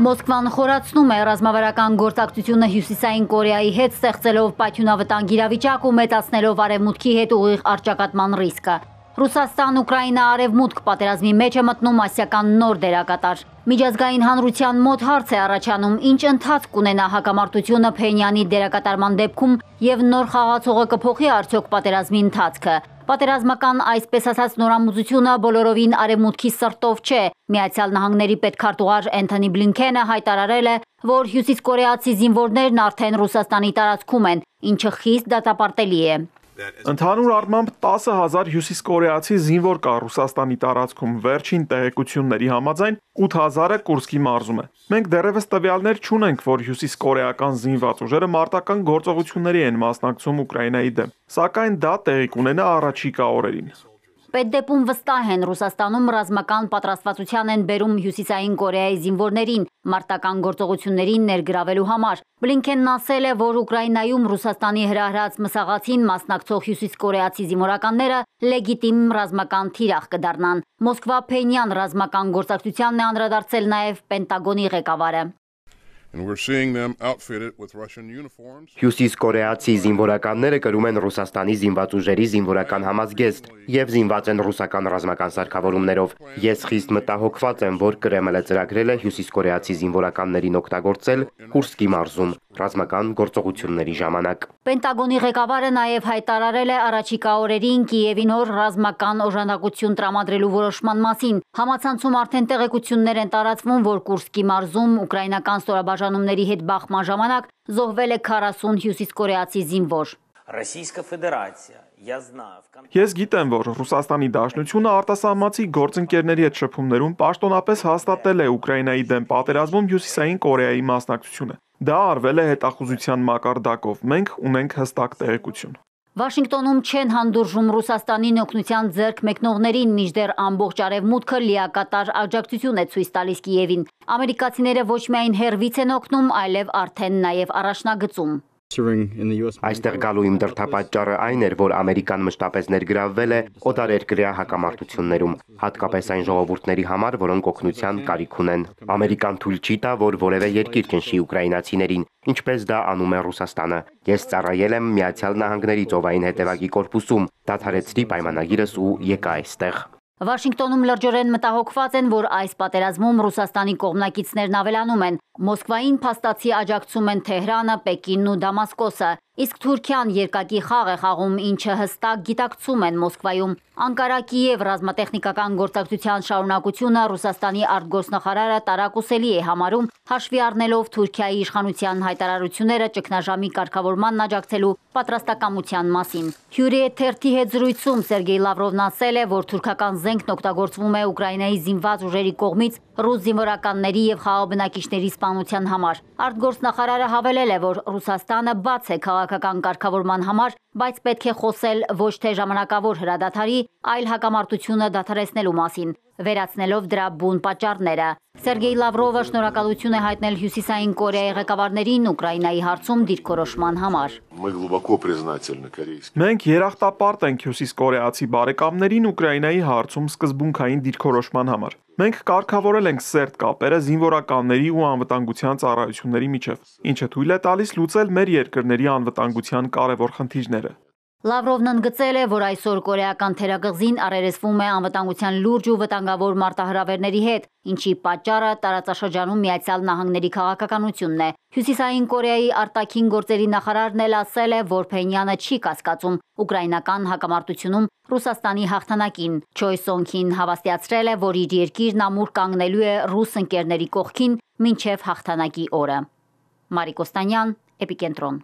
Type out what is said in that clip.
Մոսկվան խորացնում է ռազմավարական գործակցությունը Հյուսիսային Կորեայի հետ ստեղծելով պայթյունավտանգ իրավիճակ ու մեծացնելով արևմուտքի հետ ուղիղ արճակատման ռիսկը։ Ռուսաստան-Ուկրաինա արևմուտք պատերազմի մեջ է մտնում ասիական նոր դերակատար։ Միջազգային հանրության մոտ հարց է առաջանում, ինչ ընթացք կունենա հակամարտությունը Փենյանի դերակատարման դեպքում եւ նոր խաղացողը կփոխի արդյոք պատերազմի ընթացքը։ Պատերազմական այսպես ասած նորամուծությունը բոլորովին արևմուտքի սրտով չէ։ Միացյալ Նահանգների պետքարտուղար Էնթոնի Բլինքենը հայտարարել է, որ հյուսիս կորեացի զինվորներն արդեն Ռուսաստանի տարածքում են, ինչը խիստ դատապարտելի է։ Ընդհանուր առմամբ 10000 հյուսիսկորեացի զինվոր կա Ռուսաստանի տարածքում։ Վերջին տեղեկությունների համաձայն 8000-ը Կուրսկի մարզում է։ Մենք դեռևս տվյալներ չունենք, որ հյուսիսկորեական զինված ուժերը մարտական գործողությունների են մասնակցում Ուկրաինայի դեմ, սակայն դա տեղի կունենա առաջիկա օրերին։ Պետդեպում վստահ են Ռուսաստանում ռազմական պատրաստվածության են բերում Հյուսիսային Կորեայի զինվորներին մարտական գործողություններին ներգրավելու համար։ Բլինքենն ասել է, որ Ուկրաինայում Ռուսաստանի հրահրած մսաղացին մասնակցող հյուսիսկորեացի զինվորականները լեգիտիմ ռազմական թիրախ կդառնան։ Մոսկվա Փենյան ռազմական գործակցությանն է անդրադարձել նաև Պենտագոնի ղեկավարը։ Հյուսիս Կորեացի զինվորականները կրում են Ռուսաստանի զինված ուժերի զինվորական համազգեստ և զինված են ռուսական ռազմական սարքավորումներով։ Ես խիստ մտահոգված եմ, որ Կրեմլը ծրագրել է Հյուսիս Կորեացի զինվորականներին օգտագործել Կուրսկի մարզում ռազմական գործողությունների ժամանակ։ Պենտագոնի ղեկավարը նաև հայտարարել է առաջիկա օրերին Կիևին օր ռազմական օժանդակություն տրամադրելու որոշման մասին։ Համացանցում արդեն տեղեկություններ են տարածվում, որ Կուրսկի մարզում ուկրաինական ստորաբաժանումների հետ բախման ժամանակ զոհվել է 40 հյուսիսկորեացի զինվոր։ Российская Федерация Ես գիտեմ, որ Ռուսաստանի Դաշնությունը արտասահմացի գործընկերների հետ շփումներում պաշտոնապես հաստատել է Ուկրաինայի դեմ պատերազմում Հյուսիսային Կորեայի մասնակցությունը։ Դա արվել է հետախուզության մակարդակով։ Մենք ունենք հստակ տեղեկություն։ Վաշինգտոնում չեն հանդուրժում Ռուսաստանին օգնության ձեռք մեկնողներին, միջդեռ ամբողջ արևմուտքը լիակատար աջակցություն է ցույց տալիս Կիևին։ Ամերիկացիները ոչ միայն հերվից են օգնում, այլև արդեն նաև առաջնագծում։ Այստեղ գալու իմ դրդապատճառը այն էր, որ Ամերիկան մշտապես ներգրավվել է օտարերկրյա հակամարտություններում, հատկապես այն ժողովուրդների համար, որոնք օգնության կարիք ունեն։ Ամերիկան թույլ չի տա, որ որևէ երկիր ճնշի ուկրաինացիներին, ինչպես դա անում է Ռուսաստանը։ Ես ծառայել եմ Միացյալ Նահանգների ծովային հետևակի կորպուսում, դադարեցրի պայմանագիրս ու եկա այստեղ։ Վաշինգտոնում լրջորեն մտահոգված են, որ այս պատերազմում Ռուսաստանի կողմնակիցներն ավելանում են։ Մոսկվային փաստացի աջակցում են Թեհրանը, Պեկինն ու Դամասկոսը։ Իսկ Թուրքիան երկակի խաղ է խաղում, ինչը հստակ գիտակցում են Մոսկվայում։ Անկարա Կիև ռազմատեխնիկական գործակցության շարունակությունը Ռուսաստանի արտգործնախարարը տարակուսելի է համարում, հաշվի առնելով Թուրքիայի իշխանության հայտարարությունները ճգնաժամի կարգավորմանն աջակցելու պատրաստակամության մասին։ Հյուրի Թերթի հետ զրույցում Սերգեյ Լավրովն ասել է, որ թուրքական զենքն օգտագործվում է Ուկրաինայի զինված ուժերի կողմից ռուս զինվորականների եւ խաղաբնակիչների սպանության համար։ Արտգործնախարարը հավելել է, որ Ռուսաստանը բաց է քաղաք քաղաքական կարգավորման համար, բայց պետք է խոսել ոչ թե ժամանակավոր հրադադարի, այլ հակամարտությունը դադարեցնելու մասին, վերացնելով դրա բուն պատճառները։ Սերգեյ Լավրովը շնորհակալություն է հայտնել Հյուսիսային Կորեայի ղեկավարներին Ուկրաինայի հարցում դիրքորոշման համար։ Մենք երախտապարտ ենք Հյուսիս Կորեացի բարեկամներին Ուկրաինայի հարցում սկզբունքային դիրքորոշման համար։ Մենք կարգավորել ենք սերտ կապերը զինվորականների ու անվտանգության ծառայությունների միջև, ինչը թույլ է տալիս լուծել մեր երկրների անվտանգության կարևոր խնդիրները։ Լավրովն ընդգծել է, որ այսօր կորեական թերակղզին առերեսվում է անվտանգության լուրջ ու վտանգավոր մարտահրավերների հետ, ինչի պատճառը տարածաշրջանում Միացյալ Նահանգների քաղաքականությունն է։ Հյուսիսային Կորեայի արտաքին գործերի նախարարն էլ ասել է, որ Փենյանը չի կասկածում ուկրաինական հակամարտությունում Ռուսաստանի հաղթանակին։ Չոյ Սոնքին հավաստիացրել է, որ իր երկիրն ամուր կանգնելու է ռուս ընկերների կողքին մինչև հաղթանակի օրը։ Մարի Կոստանյան, Էպիկենտրոն։